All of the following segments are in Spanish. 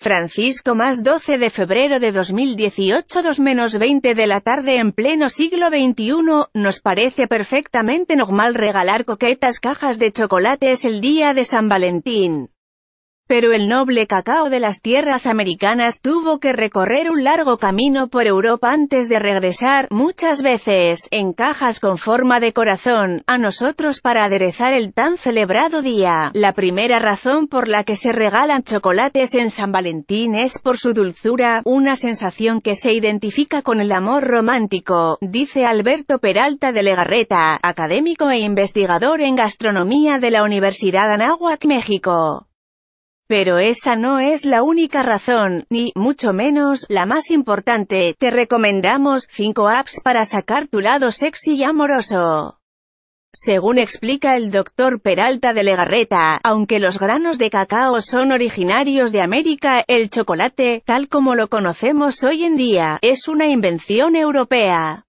Francisco más 12 de febrero de 2018 2 menos 20 de la tarde en pleno siglo XXI, nos parece perfectamente normal regalar coquetas cajas de chocolates el día de San Valentín. Pero el noble cacao de las tierras americanas tuvo que recorrer un largo camino por Europa antes de regresar, muchas veces, en cajas con forma de corazón, a nosotros para aderezar el tan celebrado día. La primera razón por la que se regalan chocolates en San Valentín es por su dulzura, una sensación que se identifica con el amor romántico, dice Alberto Peralta de Legarreta, académico e investigador en gastronomía de la Universidad Anáhuac, México. Pero esa no es la única razón, ni, mucho menos, la más importante. Te recomendamos 5 apps para sacar tu lado sexy y amoroso. Según explica el doctor Peralta de Legarreta, aunque los granos de cacao son originarios de América, el chocolate, tal como lo conocemos hoy en día, es una invención europea.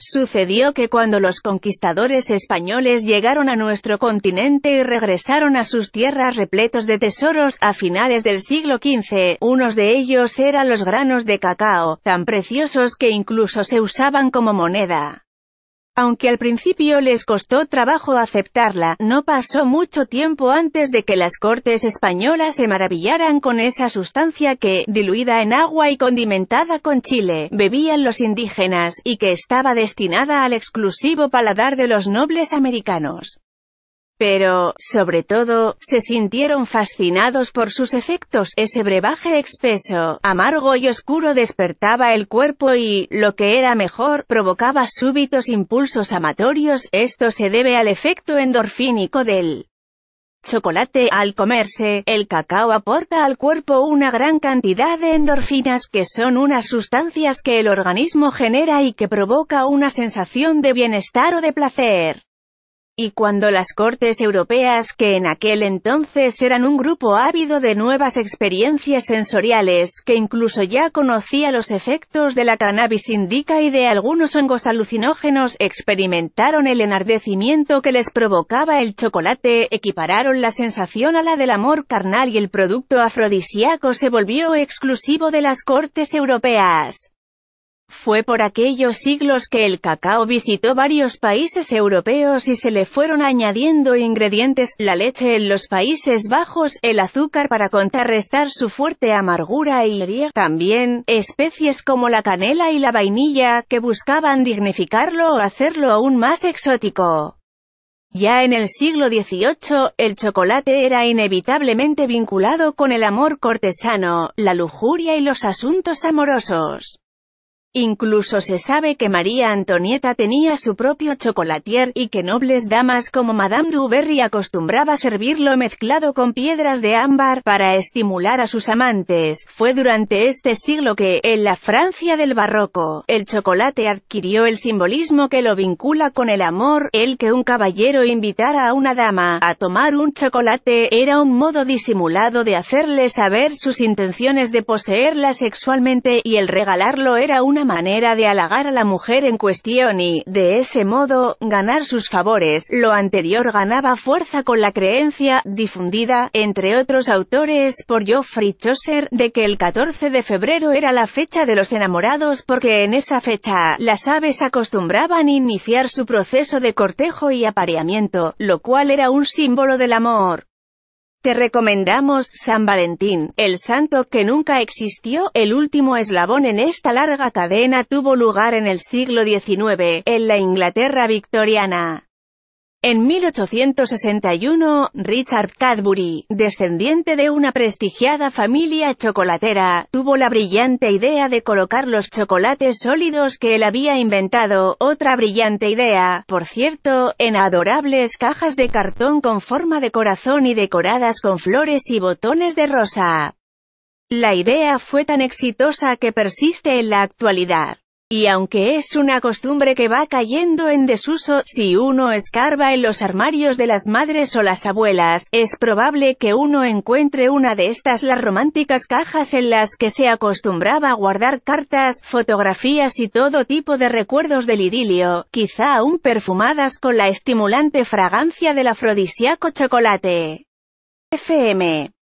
Sucedió que cuando los conquistadores españoles llegaron a nuestro continente y regresaron a sus tierras repletos de tesoros, a finales del siglo XV, unos de ellos eran los granos de cacao, tan preciosos que incluso se usaban como moneda. Aunque al principio les costó trabajo aceptarla, no pasó mucho tiempo antes de que las cortes españolas se maravillaran con esa sustancia que, diluida en agua y condimentada con chile, bebían los indígenas, y que estaba destinada al exclusivo paladar de los nobles americanos pero, sobre todo, se sintieron fascinados por sus efectos. Ese brebaje espeso, amargo y oscuro despertaba el cuerpo y, lo que era mejor, provocaba súbitos impulsos amatorios. Esto se debe al efecto endorfínico del chocolate. Al comerse, el cacao aporta al cuerpo una gran cantidad de endorfinas que son unas sustancias que el organismo genera y que provoca una sensación de bienestar o de placer y cuando las cortes europeas, que en aquel entonces eran un grupo ávido de nuevas experiencias sensoriales, que incluso ya conocía los efectos de la cannabis indica y de algunos hongos alucinógenos, experimentaron el enardecimiento que les provocaba el chocolate, equipararon la sensación a la del amor carnal y el producto afrodisíaco se volvió exclusivo de las cortes europeas. Fue por aquellos siglos que el cacao visitó varios países europeos y se le fueron añadiendo ingredientes, la leche en los Países Bajos, el azúcar para contrarrestar su fuerte amargura y también, especies como la canela y la vainilla, que buscaban dignificarlo o hacerlo aún más exótico. Ya en el siglo XVIII, el chocolate era inevitablemente vinculado con el amor cortesano, la lujuria y los asuntos amorosos. Incluso se sabe que María Antonieta tenía su propio chocolatier y que nobles damas como Madame Duberry acostumbraba servirlo mezclado con piedras de ámbar para estimular a sus amantes. Fue durante este siglo que, en la Francia del Barroco, el chocolate adquirió el simbolismo que lo vincula con el amor, el que un caballero invitara a una dama a tomar un chocolate era un modo disimulado de hacerle saber sus intenciones de poseerla sexualmente y el regalarlo era una manera de halagar a la mujer en cuestión y, de ese modo, ganar sus favores. Lo anterior ganaba fuerza con la creencia, difundida, entre otros autores, por Geoffrey Chaucer, de que el 14 de febrero era la fecha de los enamorados porque en esa fecha, las aves acostumbraban iniciar su proceso de cortejo y apareamiento, lo cual era un símbolo del amor. Te recomendamos San Valentín, el santo que nunca existió, el último eslabón en esta larga cadena tuvo lugar en el siglo XIX, en la Inglaterra victoriana. En 1861, Richard Cadbury, descendiente de una prestigiada familia chocolatera, tuvo la brillante idea de colocar los chocolates sólidos que él había inventado, otra brillante idea, por cierto, en adorables cajas de cartón con forma de corazón y decoradas con flores y botones de rosa. La idea fue tan exitosa que persiste en la actualidad. Y aunque es una costumbre que va cayendo en desuso, si uno escarba en los armarios de las madres o las abuelas, es probable que uno encuentre una de estas las románticas cajas en las que se acostumbraba a guardar cartas, fotografías y todo tipo de recuerdos del idilio, quizá aún perfumadas con la estimulante fragancia del afrodisíaco chocolate. FM